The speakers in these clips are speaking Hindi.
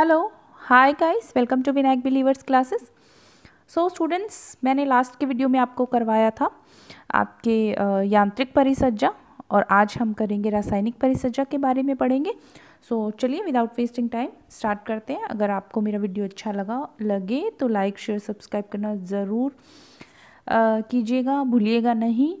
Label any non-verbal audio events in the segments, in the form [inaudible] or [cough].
Hello hi guys welcome to Vinayak believers classes so students मैंने लास्ट के वीडियो में आपको करवाया था आपके यांत्रिक परिसज्जा और आज हम करेंगे रासायनिक परिसज्जा के बारे में पढ़ेंगे सो so, चलिए विदाउट वेस्टिंग टाइम स्टार्ट करते हैं अगर आपको मेरा वीडियो अच्छा लगा लगे तो लाइक शेयर सब्सक्राइब करना ज़रूर कीजिएगा भूलिएगा नहीं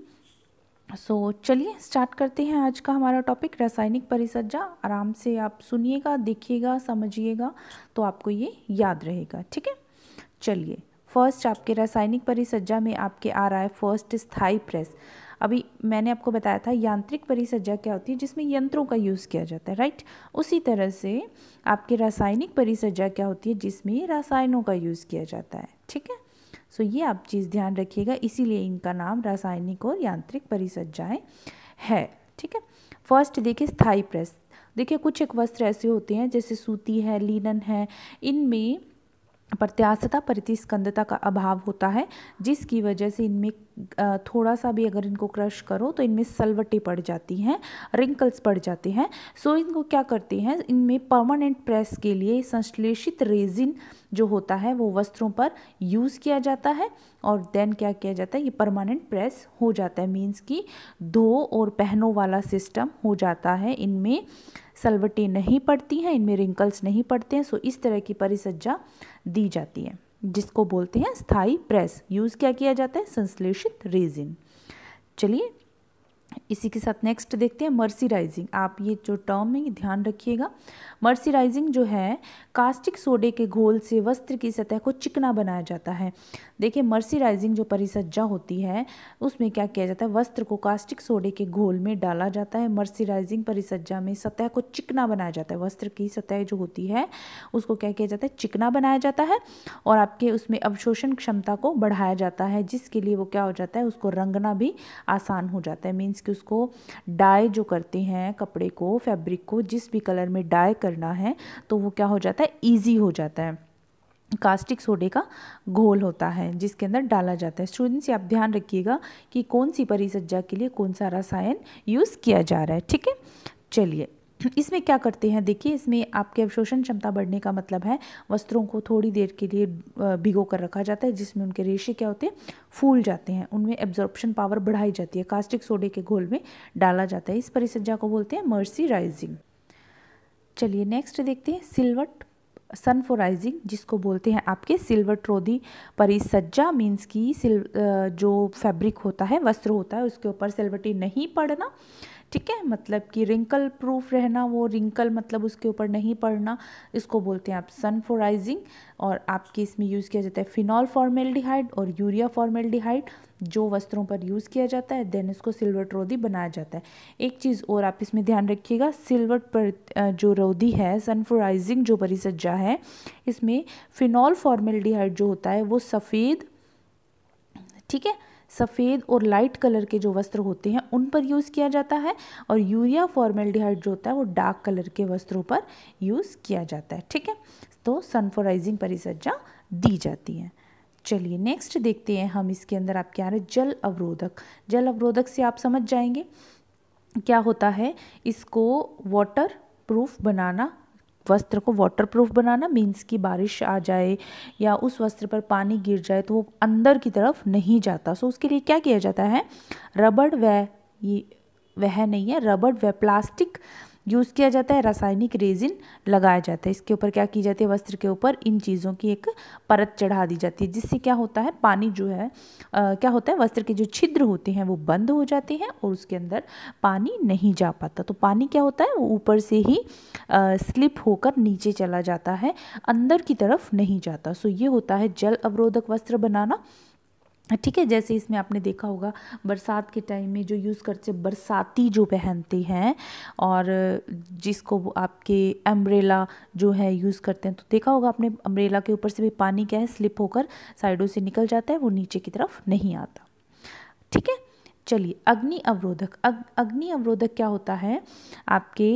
सो so, चलिए स्टार्ट करते हैं आज का हमारा टॉपिक रासायनिक परिसज्जा आराम से आप सुनिएगा देखिएगा समझिएगा तो आपको ये याद रहेगा ठीक है चलिए फर्स्ट आपके रासायनिक परिसज्जा में आपके आ रहा है फर्स्ट स्थाई प्रेस अभी मैंने आपको बताया था यांत्रिक परिसज्जा क्या होती है जिसमें यंत्रों का यूज़ किया जाता है राइट उसी तरह से आपके रासायनिक परिसज्जा क्या होती है जिसमें रासायनों का यूज़ किया जाता है ठीक है सो ये आप चीज़ ध्यान रखिएगा इसीलिए इनका नाम रासायनिक और यांत्रिक परिसज्जाएँ है ठीक है फर्स्ट देखिए स्थाई प्रेस देखिए कुछ एक वस्त्र ऐसे होते हैं जैसे सूती है लीनन है इनमें प्रत्याशता प्रतिस्कंदता का अभाव होता है जिसकी वजह से इनमें थोड़ा सा भी अगर इनको क्रश करो तो इनमें सलवटें पड़ जाती हैं रिंकल्स पड़ जाते हैं सो इनको क्या करते हैं इनमें परमानेंट प्रेस के लिए संश्लेषित रेजिन जो होता है वो वस्त्रों पर यूज़ किया जाता है और देन क्या किया जाता है ये परमानेंट प्रेस हो जाता है मीन्स कि धो और पहनो वाला सिस्टम हो जाता है इनमें सलवटें नहीं पड़ती हैं इनमें रिंकल्स नहीं पड़ते हैं सो इस तरह की परिसज्जा दी जाती है जिसको बोलते हैं स्थाई प्रेस यूज़ क्या किया जाता है संश्लेषित रेजिन चलिए इसी के साथ नेक्स्ट देखते हैं मर्सीराइजिंग आप ये जो टर्म है ये ध्यान रखिएगा मर्सीराइजिंग जो है कास्टिक सोडे के घोल से वस्त्र की सतह को चिकना बनाया जाता है देखिए मर्सीराइजिंग जो परिसज्जा होती है उसमें क्या किया जाता है वस्त्र को कास्टिक सोडे के घोल में डाला जाता है मर्सीराइजिंग परिसज्जा में सतह को चिकना बनाया जाता है वस्त्र की सतह जो होती है उसको क्या किया जाता है चिकना बनाया जाता है और आपके उसमें अवशोषण क्षमता को बढ़ाया जाता है जिसके लिए वो क्या हो जाता है उसको रंगना भी आसान हो जाता है मीन्स मीन्स कि उसको डाई जो करते हैं कपड़े को फैब्रिक को जिस भी कलर में डाई करना है तो वो क्या हो जाता है ईजी हो जाता है कास्टिक सोडे का घोल होता है जिसके अंदर डाला जाता है स्टूडेंट्स ये आप ध्यान रखिएगा कि कौन सी परिसज्जा के लिए कौन सा रसायन यूज़ किया जा रहा है ठीक है चलिए इसमें क्या करते हैं देखिए इसमें आपके अवशोषण क्षमता बढ़ने का मतलब है वस्त्रों को थोड़ी देर के लिए भिगो कर रखा जाता है जिसमें उनके रेशे क्या होते हैं फूल जाते हैं उनमें एब्जॉर्प्शन पावर बढ़ाई जाती है कास्टिक सोडे के घोल में डाला जाता है इस परिसज्जा को बोलते हैं मर्सी राइजिंग चलिए नेक्स्ट देखते हैं सिल्वट सनफोराइजिंग जिसको बोलते हैं आपके सिल्वर ट्रोदी परिसज्जा मीन्स की सिल जो फैब्रिक होता है वस्त्र होता है उसके ऊपर सिल्वटी नहीं पड़ना ठीक है मतलब कि रिंकल प्रूफ रहना वो रिंकल मतलब उसके ऊपर नहीं पड़ना इसको बोलते हैं आप सनफोराइजिंग और आपके इसमें यूज़ किया जाता है फिनॉल फॉर्मेल्डिहाइड और यूरिया फॉर्मेल्डिहाइड जो वस्त्रों पर यूज़ किया जाता है देन इसको सिल्वर रोदी बनाया जाता है एक चीज़ और आप इसमें ध्यान रखिएगा सिल्वर पर जो रोधी है सनफोराइजिंग जो परिसज्जा है इसमें फिनॉल फॉर्मेल्डिहाइड जो होता है वो सफ़ेद ठीक है सफ़ेद और लाइट कलर के जो वस्त्र होते हैं उन पर यूज़ किया जाता है और यूरिया फॉर्मेल्डिहाइड जो होता है वो डार्क कलर के वस्त्रों पर यूज़ किया जाता है ठीक है तो सनफोराइजिंग परिसज्जा दी जाती है चलिए नेक्स्ट देखते हैं हम इसके अंदर आप क्या रहे जल अवरोधक जल अवरोधक से आप समझ जाएंगे क्या होता है इसको वाटर प्रूफ बनाना वस्त्र को वाटरप्रूफ बनाना मीन्स कि बारिश आ जाए या उस वस्त्र पर पानी गिर जाए तो वो अंदर की तरफ नहीं जाता सो उसके लिए क्या किया जाता है रबड़ वह ये वह नहीं है रबड़ व प्लास्टिक यूज़ किया जाता है रासायनिक रेजिन लगाया जाता है इसके ऊपर क्या की जाती है वस्त्र के ऊपर इन चीज़ों की एक परत चढ़ा दी जाती है जिससे क्या होता है पानी जो है आ, क्या होता है वस्त्र के जो छिद्र होते हैं वो बंद हो जाते हैं और उसके अंदर पानी नहीं जा पाता तो पानी क्या होता है वो ऊपर से ही आ, स्लिप होकर नीचे चला जाता है अंदर की तरफ नहीं जाता सो ये होता है जल अवरोधक वस्त्र बनाना ठीक है जैसे इसमें आपने देखा होगा बरसात के टाइम में जो यूज़ करते बरसाती जो पहनते हैं और जिसको आपके अम्ब्रेला जो है यूज़ करते हैं तो देखा होगा आपने अम्ब्रेला के ऊपर से भी पानी क्या है स्लिप होकर साइडों से निकल जाता है वो नीचे की तरफ नहीं आता ठीक है चलिए अग्नि अवरोधक अग, अग्नि अवरोधक क्या होता है आपके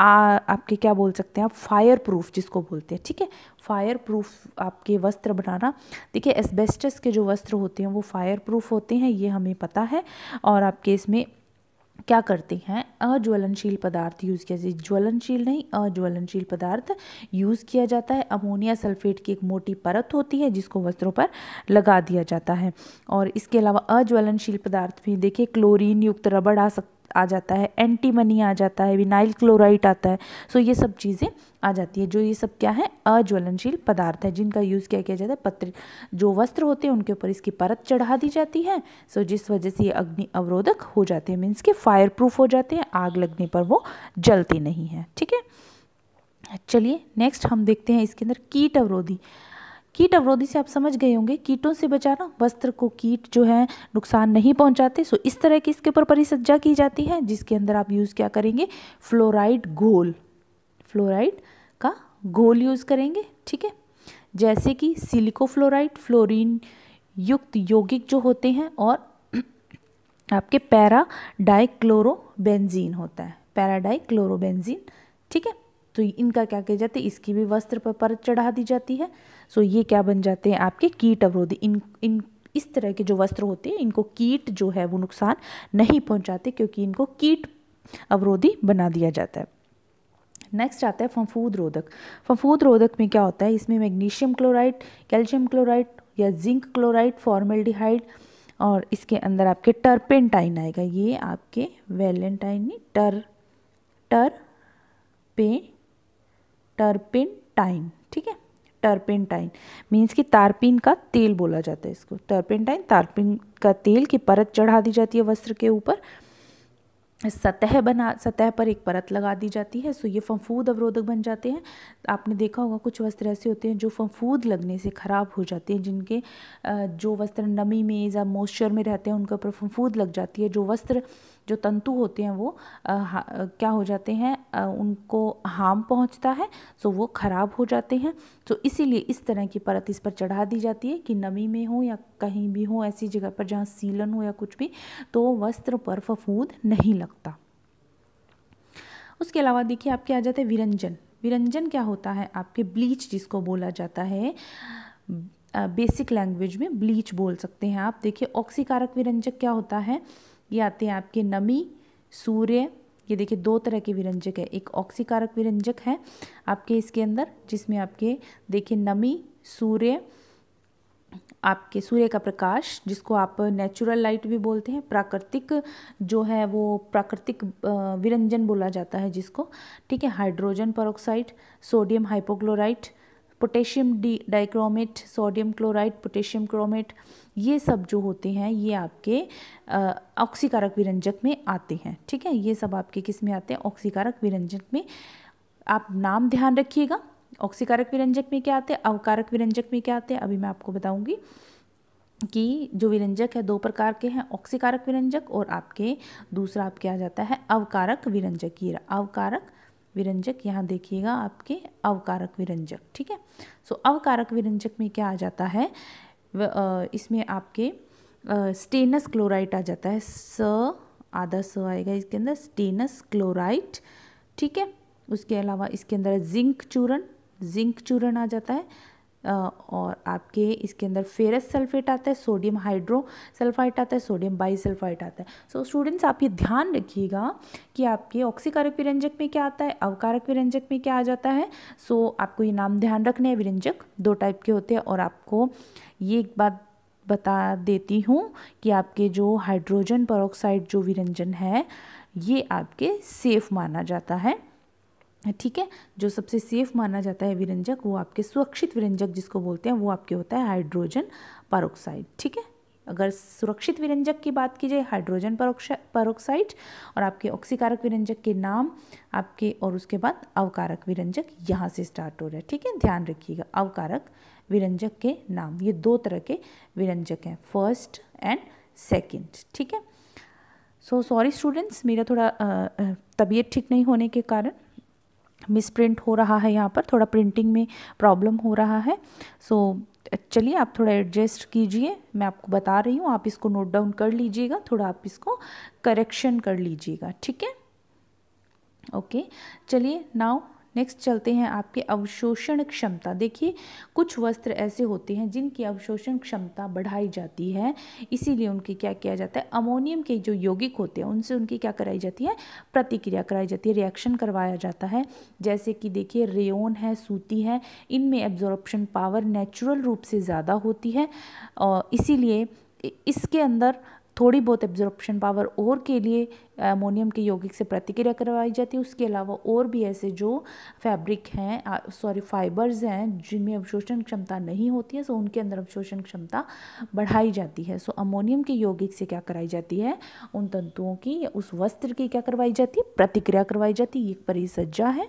आ आपके क्या बोल सकते हैं आप फायर प्रूफ जिसको बोलते हैं ठीक है फायर प्रूफ आपके वस्त्र बनाना देखिए एस्बेस्टस के जो वस्त्र होते हैं वो फायर प्रूफ होते हैं ये हमें पता है और आपके इसमें क्या करते हैं अज्वलनशील पदार्थ यूज़ किया जाता ज्वलनशील नहीं अज्वलनशील पदार्थ यूज़ किया जाता है अमोनिया सल्फेट की एक मोटी परत होती है जिसको वस्त्रों पर लगा दिया जाता है और इसके अलावा अज्वलनशील पदार्थ भी देखिए क्लोरीन युक्त रबड़ आ सकता आ जाता है एंटीमनी आ जाता है विनाइल क्लोराइड आता है सो ये सब चीज़ें आ जाती है जो ये सब क्या है अज्वलनशील पदार्थ है जिनका यूज़ क्या किया जाता है पत्र जो वस्त्र होते हैं उनके ऊपर इसकी परत चढ़ा दी जाती है सो जिस वजह से ये अग्नि अवरोधक हो जाते हैं मीन्स के फायर प्रूफ हो जाते हैं आग लगने पर वो जलती नहीं है ठीक है चलिए नेक्स्ट हम देखते हैं इसके अंदर कीट अवरोधी कीट अवरोधी से आप समझ गए होंगे कीटों से बचाना वस्त्र को कीट जो है नुकसान नहीं पहुंचाते सो इस तरह की इसके ऊपर परिसज्जा की जाती है जिसके अंदर आप यूज़ क्या करेंगे फ्लोराइड घोल फ्लोराइड का घोल यूज़ करेंगे ठीक है जैसे कि सिलिकोफ्लोराइड फ्लोरिन युक्त यौगिक जो होते हैं और [clears throat] आपके पैरा डाइक्लोरोबेंजीन होता है पैरा डाइक्लोरोबेंजीन ठीक है तो इनका क्या किया जाता है इसकी भी वस्त्र पर परत चढ़ा दी जाती है सो ये क्या बन जाते हैं आपके कीट अवरोधी इन इन इस तरह के जो वस्त्र होते हैं इनको कीट जो है वो नुकसान नहीं पहुंचाते क्योंकि इनको कीट अवरोधी बना दिया जाता है नेक्स्ट आता है फंफूद रोधक फफूद रोधक में क्या होता है इसमें मैग्नीशियम क्लोराइड कैल्शियम क्लोराइड या जिंक क्लोराइड फॉर्मेल्डिहाइड और इसके अंदर आपके टर्पेंटाइन आएगा ये आपके वेलेंटाइन टर टर पे टर्पेंटाइन ठीक है टर्पेंटाइन मीन्स कि तारपीन का तेल बोला जाता है इसको टर्पेंटाइन तारपीन का तेल की परत चढ़ा दी जाती है वस्त्र के ऊपर सतह बना सतह पर एक परत लगा दी जाती है सो ये फंफूद अवरोधक बन जाते हैं आपने देखा होगा कुछ वस्त्र ऐसे होते हैं जो फंफूद लगने से ख़राब हो जाते हैं जिनके जो वस्त्र नमी में या मॉइस्चर में रहते हैं उनके ऊपर फंफूद लग जाती है जो वस्त्र जो तंतु होते हैं वो आ, क्या हो जाते हैं आ, उनको हार्म पहुंचता है सो वो ख़राब हो जाते हैं सो इसीलिए इस तरह की परत इस पर चढ़ा दी जाती है कि नमी में हो या कहीं भी हो ऐसी जगह पर जहाँ सीलन हो या कुछ भी तो वस्त्र पर फफूंद नहीं लगता उसके अलावा देखिए आपके आ जाते हैं विरंजन विरंजन क्या होता है आपके ब्लीच जिसको बोला जाता है बेसिक लैंग्वेज में ब्लीच बोल सकते हैं आप देखिए ऑक्सीकारक विरंजक क्या होता है ये आते हैं आपके नमी सूर्य ये देखिए दो तरह के विरंजक है एक ऑक्सीकारक विरंजक है आपके इसके अंदर जिसमें आपके देखिए नमी सूर्य आपके सूर्य का प्रकाश जिसको आप नेचुरल लाइट भी बोलते हैं प्राकृतिक जो है वो प्राकृतिक विरंजन बोला जाता है जिसको ठीक है hydrogen peroxide sodium hypochlorite potassium di dichromate sodium chloride potassium chromate ये सब जो होते हैं ये आपके ऑक्सीकारक विरंजक में आते हैं ठीक है ये सब आपके किस में आते हैं ऑक्सीकारक विरंजक में आप नाम ध्यान रखिएगा ऑक्सीकारक विरंजक में क्या आते हैं अवकारक विरंजक में क्या आते हैं अभी मैं आपको बताऊँगी कि जो विरंजक है दो प्रकार के हैं ऑक्सीकारक विरंजक और आपके दूसरा आपके आ जाता है अवकारक विरंजक ये अवकारक विरंजक यहाँ देखिएगा आपके अवकारक विरंजक ठीक है सो अवकारक विरंजक में क्या आ जाता है इसमें आपके स्टेनस क्लोराइट आ जाता है स आधा स आएगा इसके अंदर स्टेनस क्लोराइट ठीक है उसके अलावा इसके अंदर जिंक चूर्ण जिंक चूर्ण आ जाता है और आपके इसके अंदर फेरस सल्फेट आता है सोडियम हाइड्रो सल्फाइट आता है सोडियम बाई सल्फाइट आता है सो so, स्टूडेंट्स आप ये ध्यान रखिएगा कि आपके ऑक्सीकारक विरंजक में क्या आता है अवकारक विरंजक में क्या आ जाता है सो so, आपको ये नाम ध्यान रखने हैं विरंजक दो टाइप के होते हैं और आपको ये एक बात बता देती हूँ कि आपके जो हाइड्रोजन परोक्साइड जो विरंजन है ये आपके सेफ माना जाता है ठीक है जो सबसे सेफ माना जाता है विरंजक वो आपके सुरक्षित विरंजक जिसको बोलते हैं वो आपके होता है हाइड्रोजन पारोक्साइड ठीक है अगर सुरक्षित विरंजक की बात की जाए हाइड्रोजन परोक्साइड और आपके ऑक्सीकारक विरंजक के नाम आपके और उसके बाद अवकारक विरंजक यहाँ से स्टार्ट हो रहा है ठीक है ध्यान रखिएगा अवकारक विरंजक के नाम ये दो तरह के विरंजक हैं फर्स्ट एंड सेकेंड ठीक है सो सॉरी स्टूडेंट्स मेरा थोड़ा तबीयत ठीक नहीं होने के कारण मिस प्रिंट हो रहा है यहाँ पर थोड़ा प्रिंटिंग में प्रॉब्लम हो रहा है सो चलिए आप थोड़ा एडजस्ट कीजिए मैं आपको बता रही हूँ आप इसको नोट डाउन कर लीजिएगा थोड़ा आप इसको करेक्शन कर लीजिएगा ठीक है ओके चलिए नाउ नेक्स्ट चलते हैं आपके अवशोषण क्षमता देखिए कुछ वस्त्र ऐसे होते हैं जिनकी अवशोषण क्षमता बढ़ाई जाती है इसीलिए उनकी क्या किया जाता है अमोनियम के जो यौगिक होते हैं उनसे उनकी क्या कराई जाती है प्रतिक्रिया कराई जाती है रिएक्शन करवाया जाता है जैसे कि देखिए रेओन है सूती है इनमें एब्जॉर्प्शन पावर नेचुरल रूप से ज़्यादा होती है और इसीलिए इसके अंदर थोड़ी बहुत एब्जॉर्प्शन पावर और के लिए अमोनियम के यौगिक से प्रतिक्रिया करवाई जाती है उसके अलावा और भी ऐसे जो फैब्रिक हैं सॉरी फाइबर्स हैं जिनमें अवशोषण क्षमता नहीं होती है सो उनके अंदर अवशोषण क्षमता बढ़ाई जाती है सो अमोनियम के यौगिक से क्या कराई जाती है उन तंतुओं की उस वस्त्र की क्या करवाई जाती है प्रतिक्रिया करवाई जाती है ये परिसज्जा है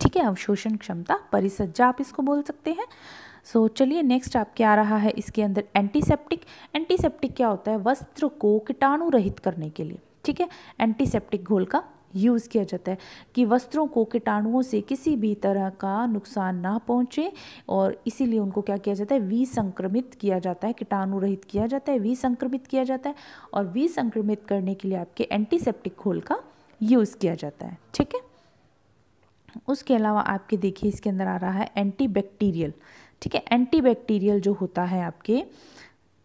ठीक है अवशोषण क्षमता परिसज्जा आप इसको बोल सकते हैं सो so, चलिए नेक्स्ट आपके आ रहा है इसके अंदर एंटीसेप्टिक एंटीसेप्टिक क्या होता है वस्त्र को कीटाणु रहित करने के लिए ठीक है एंटीसेप्टिक घोल का यूज़ किया जाता है कि वस्त्रों को कीटाणुओं से किसी भी तरह का नुकसान ना पहुंचे और इसीलिए उनको क्या किया जाता है विसंक्रमित किया जाता है कीटाणु रहित किया जाता है विसंक्रमित किया जाता है और विसंक्रमित करने के लिए आपके एंटीसेप्टिक घोल का यूज़ किया जाता है ठीक है उसके अलावा आपके देखिए इसके अंदर आ रहा है एंटीबैक्टीरियल ठीक है एंटीबैक्टीरियल जो होता है आपके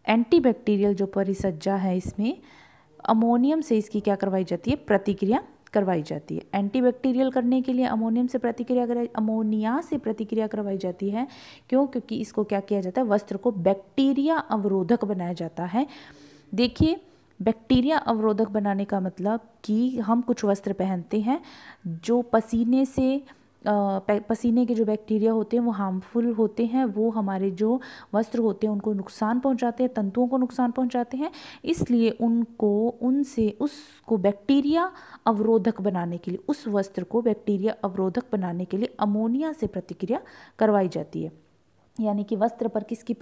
एंटीबैक्टीरियल जो परिसज्जा है इसमें अमोनियम से इसकी क्या करवाई जाती है प्रतिक्रिया करवाई जाती है एंटीबैक्टीरियल करने के लिए अमोनियम से प्रतिक्रिया करवाई अमोनिया से प्रतिक्रिया करवाई जाती है क्यों क्योंकि इसको क्या किया जाता है वस्त्र को बैक्टीरिया अवरोधक बनाया जाता है देखिए बैक्टीरिया अवरोधक बनाने का मतलब कि हम कुछ वस्त्र पहनते हैं जो पसीने से पसीने के जो बैक्टीरिया होते हैं वो हार्मफुल होते हैं वो हमारे जो वस्त्र होते हैं उनको नुकसान पहुंचाते हैं तंतुओं को नुकसान पहुंचाते हैं इसलिए उनको उनसे उसको बैक्टीरिया अवरोधक बनाने के लिए उस वस्त्र को बैक्टीरिया अवरोधक बनाने के लिए अमोनिया से प्रतिक्रिया करवाई जाती है यानी कि वस्त्र पर किसकी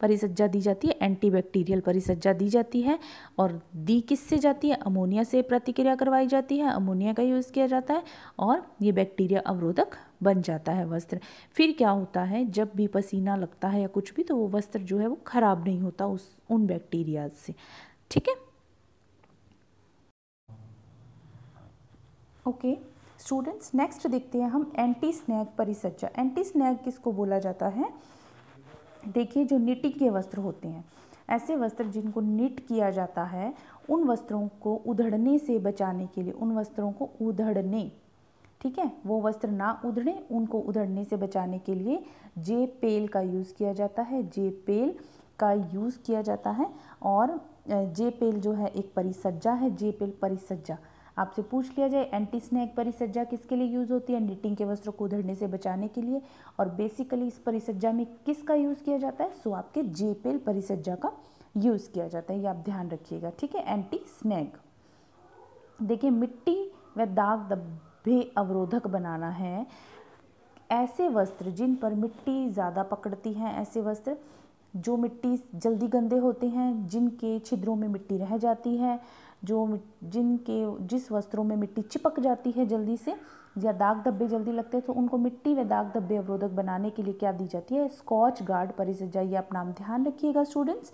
परिसज्जा दी जाती है एंटीबैक्टीरियल परिसज्जा दी जाती है और दी किससे जाती है अमोनिया से प्रतिक्रिया करवाई जाती है अमोनिया का यूज़ किया जाता है और ये बैक्टीरिया अवरोधक बन जाता है वस्त्र फिर क्या होता है जब भी पसीना लगता है या कुछ भी तो वो वस्त्र जो है वो ख़राब नहीं होता उस उन बैक्टीरिया से ठीक है ओके okay. स्टूडेंट्स नेक्स्ट देखते हैं हम एंटी स्नैग परिसज्जा एंटी स्नैग किसको बोला जाता है देखिए जो निटिंग के वस्त्र होते हैं ऐसे वस्त्र जिनको निट किया जाता है उन वस्त्रों को उधड़ने से बचाने के लिए उन वस्त्रों को उधड़ने ठीक है वो वस्त्र ना उधड़े उनको उधड़ने से बचाने के लिए जे पेल का यूज़ किया जाता है जे पेल का यूज़ किया जाता है और जे पेल जो है एक परिसज्जा है जे पेल परिसज्जा आपसे पूछ लिया जाए एंटी स्नैक परिसज्जा किसके लिए यूज़ होती है निटिंग के वस्त्रों को उधड़ने से बचाने के लिए और बेसिकली इस परिसज्जा में किसका यूज़ किया जाता है सो आपके जेपेल परिसज्जा का यूज़ किया जाता है ये आप ध्यान रखिएगा ठीक है एंटी स्नैक देखिए मिट्टी व दाग दबे अवरोधक बनाना है ऐसे वस्त्र जिन पर मिट्टी ज़्यादा पकड़ती हैं ऐसे वस्त्र जो मिट्टी जल्दी गंदे होते हैं जिनके छिद्रों में मिट्टी रह जाती है जो जिनके जिस वस्त्रों में मिट्टी चिपक जाती है जल्दी से या दाग धब्बे जल्दी लगते हैं तो उनको मिट्टी व दाग धब्बे अवरोधक बनाने के लिए क्या दी जाती है स्कॉच गार्ड परिसज्जा ये आप नाम ध्यान रखिएगा स्टूडेंट्स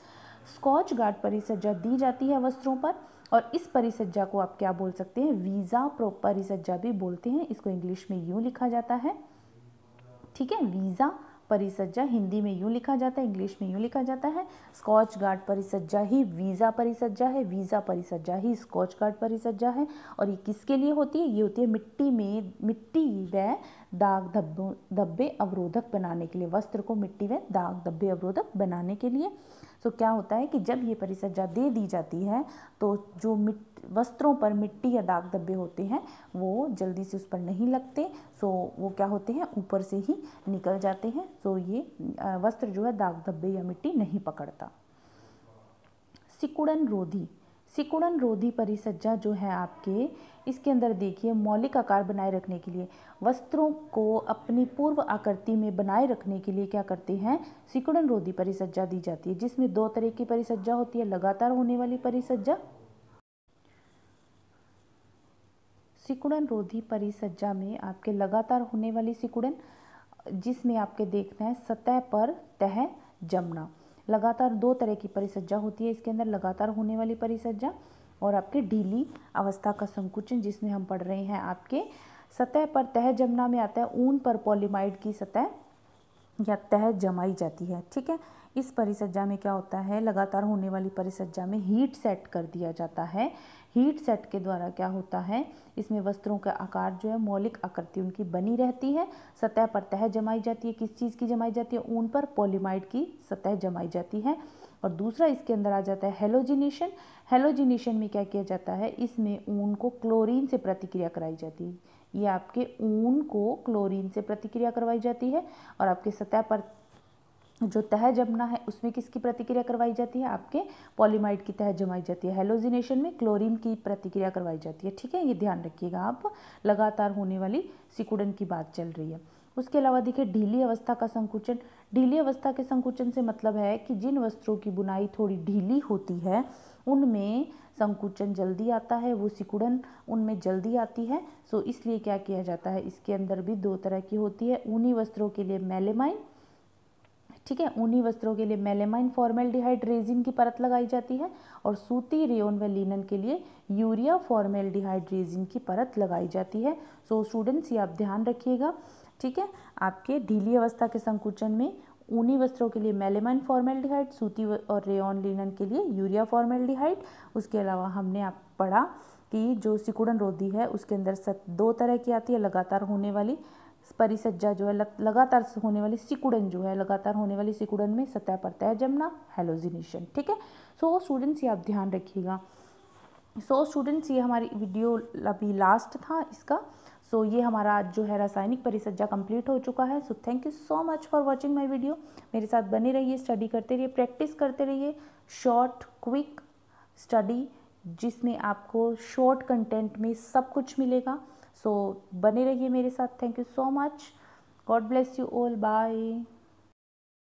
स्कॉच गार्ड परिसज्जा दी जाती है वस्त्रों पर और इस परिसज्जा को आप क्या बोल सकते हैं वीज़ा परिसज्जा भी बोलते हैं इसको इंग्लिश में यूँ लिखा जाता है ठीक है वीज़ा परिसज्जा हिंदी में यूँ लिखा जाता है इंग्लिश में यूँ लिखा जाता है स्कॉच गार्ड परिसज्जा ही वीज़ा परिसज्जा है वीज़ा परिसज्जा ही स्कॉच गार्ड परिसज्जा है और ये किसके लिए होती है ये होती है मिट्टी में मिट्टी व दाग धब्बों धब्बे अवरोधक बनाने के लिए वस्त्र को मिट्टी व दाग धब्बे अवरोधक बनाने के लिए सो तो क्या होता है कि जब ये परिसज्जा दे दी जाती है तो जो मिट वस्त्रों पर मिट्टी या दाग धब्बे होते हैं वो जल्दी से उस पर नहीं लगते सो वो क्या होते हैं ऊपर से ही निकल जाते हैं सो ये वस्त्र जो है दाग धब्बे या मिट्टी नहीं पकड़ता सिकुड़न रोधी सिकुड़न रोधी परिसज्जा जो है आपके इसके अंदर देखिए मौलिक आकार बनाए रखने के लिए वस्त्रों को अपनी पूर्व आकृति में बनाए रखने के लिए क्या करते हैं सिकुड़न रोधी परिसज्जा दी जाती है जिसमें दो तरह की परिसज्जा होती है लगातार होने वाली परिसज्जा सिकुड़न रोधी परिसज्जा में आपके लगातार होने वाली सिकुड़न जिसमें आपके देखना है सतह पर तह जमना लगातार दो तरह की परिसज्जा होती है इसके अंदर लगातार होने वाली परिसज्जा और आपके ढीली अवस्था का संकुचन जिसमें हम पढ़ रहे हैं आपके सतह पर तह जमना में आता है ऊन पर पॉलीमाइड की सतह या तह जमाई जाती है ठीक है इस परिसज्जा में क्या होता है लगातार होने वाली परिसज्जा में हीट सेट कर दिया जाता है हीट सेट के द्वारा क्या होता है इसमें वस्त्रों का आकार जो है मौलिक आकृति उनकी बनी रहती है सतह पर तह जमाई जाती है किस चीज़ की जमाई जाती है ऊन पर पॉलीमाइड की सतह जमाई जाती है और दूसरा इसके अंदर आ जाता है हेलोजिनेशन हेलोजिनेशन में क्या किया जाता है इसमें ऊन को क्लोरीन से प्रतिक्रिया कराई जाती है ये आपके ऊन को क्लोरीन से प्रतिक्रिया करवाई जाती है और आपके सतह पर जो तह जमना है उसमें किसकी प्रतिक्रिया करवाई जाती है आपके पॉलीमाइड की तह जमाई जाती है हेलोजिनेशन में क्लोरीन की प्रतिक्रिया करवाई जाती है ठीक है ये ध्यान रखिएगा आप लगातार होने वाली सिकुड़न की बात चल रही है उसके अलावा देखिए ढीली अवस्था का संकुचन ढीली अवस्था के संकुचन से मतलब है कि जिन वस्त्रों की बुनाई थोड़ी ढीली होती है उनमें संकुचन जल्दी आता है वो सिकुड़न उनमें जल्दी आती है सो इसलिए क्या किया जाता है इसके अंदर भी दो तरह की होती है ऊनी वस्त्रों के लिए मेलेमाइन ठीक है ऊनी वस्त्रों के लिए मेलेमाइन फॉर्मेल रेजिन की परत लगाई जाती है और सूती रेयोन व लिनन के लिए यूरिया फॉर्मेल रेजिन की परत लगाई जाती है सो स्टूडेंट्स ये आप ध्यान रखिएगा ठीक है आपके ढीली अवस्था के संकुचन में ऊनी वस्त्रों के लिए मेलेमाइन फॉर्मेल्डिहाइड सूती और रेन लिनन के लिए यूरिया फॉर्मेल्डिहाइड उसके अलावा हमने आप पढ़ा कि जो सिकुड़न रोधी है उसके अंदर सत दो तरह की आती है लगातार होने वाली परिसज्जा जो है लगातार होने वाली सिकुड़न जो है लगातार होने वाली सिकुड़न में सतह है जमना हेलोजिनेशन ठीक है सो स्टूडेंट्स ये आप ध्यान रखिएगा सो स्टूडेंट्स ये हमारी वीडियो अभी लास्ट था इसका सो so, ये हमारा जो है रासायनिक परिसज्जा कंप्लीट हो चुका है so thank you so much for watching my video मेरे साथ बने रहिए स्टडी करते रहिए प्रैक्टिस करते रहिए शॉर्ट क्विक स्टडी जिसमें आपको शॉर्ट कंटेंट में सब कुछ मिलेगा सो so, बने रहिए मेरे साथ thank you so much God bless you all bye